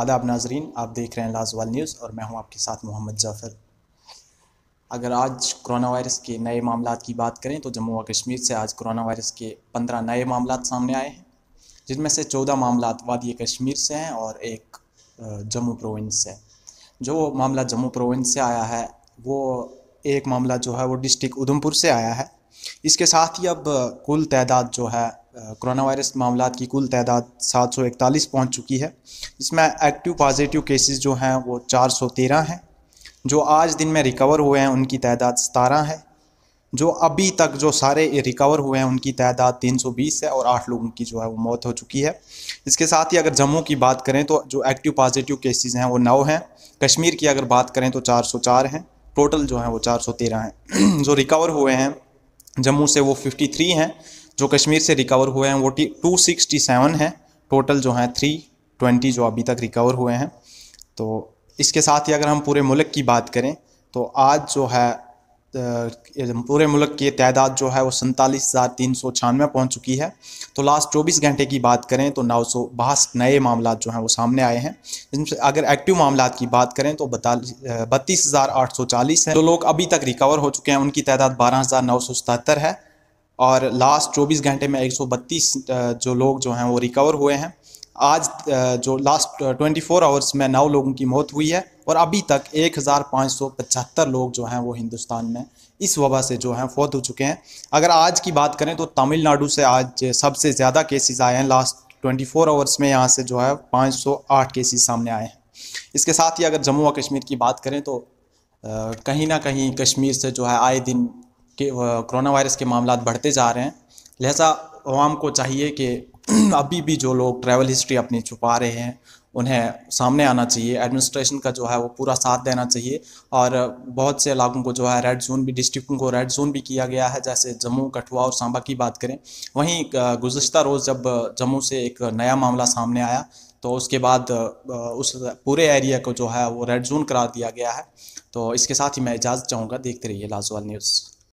आदाब नाजरीन आप देख रहे हैं लाजवाल न्यूज़ और मैं हूं आपके साथ मोहम्मद जाफ़र अगर आज कोरोना वायरस के नए मामला की बात करें तो जम्मू और कश्मीर से आज कोरोना वायरस के पंद्रह नए मामला सामने आए हैं जिनमें से चौदह मामला वादी कश्मीर से हैं और एक जम्मू प्रोविंस से जो मामला जम्मू प्रोविंस से आया है वो एक मामला जो है वो डिस्ट्रिक्ट उधमपुर से आया है इसके साथ ही अब कुल तादाद जो है कोरोना वायरस मामला की कुल तादाद 741 पहुंच चुकी है इसमें एक्टिव पॉजिटिव केसेस जो हैं वो 413 हैं जो आज दिन में रिकवर हुए हैं उनकी तादाद सतारह है जो अभी तक जो सारे रिकवर हुए हैं उनकी तादाद 320 है और आठ लोगों की जो है वो मौत हो चुकी है इसके साथ ही अगर जम्मू की बात करें तो जो एक्टिव पॉजिटिव केसेस हैं वो नौ हैं कश्मीर की अगर बात करें तो 404 हैं टोटल जो हैं वो 413 हैं जो रिकवर हुए हैं जम्मू से वो 53 हैं जो कश्मीर से रिकवर हुए हैं वो टू सिक्सटी सेवन है टोटल जो हैं थ्री ट्वेंटी जो अभी तक रिकवर हुए हैं तो इसके साथ ही अगर हम पूरे मुल्क की बात करें तो आज जो है पूरे मुल्क की तादाद जो है वो सैंतालीस हज़ार तीन सौ छियानवे पहुँच चुकी है तो लास्ट चौबीस घंटे की बात करें तो नौ सौ बासठ नए मामला जो हैं वो सामने आए हैं जिनसे अगर एक्टिव मामला की बात करें तो बतालीस बत्तीस हज़ार आठ सौ चालीस है जो लोग अभी तक रिकवर हो चुके हैं उनकी तादाद बारह हज़ार नौ सौ सतहत्तर है और लास्ट 24 घंटे में 132 जो लोग जो हैं वो रिकवर हुए हैं आज जो लास्ट 24 आवर्स में नौ लोगों की मौत हुई है और अभी तक 1575 लोग जो हैं वो हिंदुस्तान में इस वबा से जो हैं फौत हो चुके हैं अगर आज की बात करें तो तमिलनाडु से आज सबसे ज़्यादा केसेस आए हैं लास्ट 24 आवर्स में यहाँ से जो है 508 केसेस सामने आए हैं इसके साथ ही अगर जम्मू और कश्मीर की बात करें तो कहीं ना कहीं कश्मीर से जो है आए दिन के कोरोना वायरस के मामला बढ़ते जा रहे हैं लिहाजा आवाम को चाहिए कि अभी भी जो लोग ट्रैवल हिस्ट्री अपनी छुपा रहे हैं उन्हें सामने आना चाहिए एडमिनिस्ट्रेशन का जो है वो पूरा साथ देना चाहिए और बहुत से इलाकों को जो है रेड जोन भी डिस्ट्रिक्टों को रेड जोन भी किया गया है जैसे जम्मू कठुआ और सांबा की बात करें वहीं गुजशत रोज़ जब जम्मू से एक नया मामला सामने आया तो उसके बाद उस पूरे एरिया को जो है वो रेड जोन करार दिया गया है तो इसके साथ ही मैं इजाज़त चाहूँगा देखते रहिए लाजवाल न्यूज़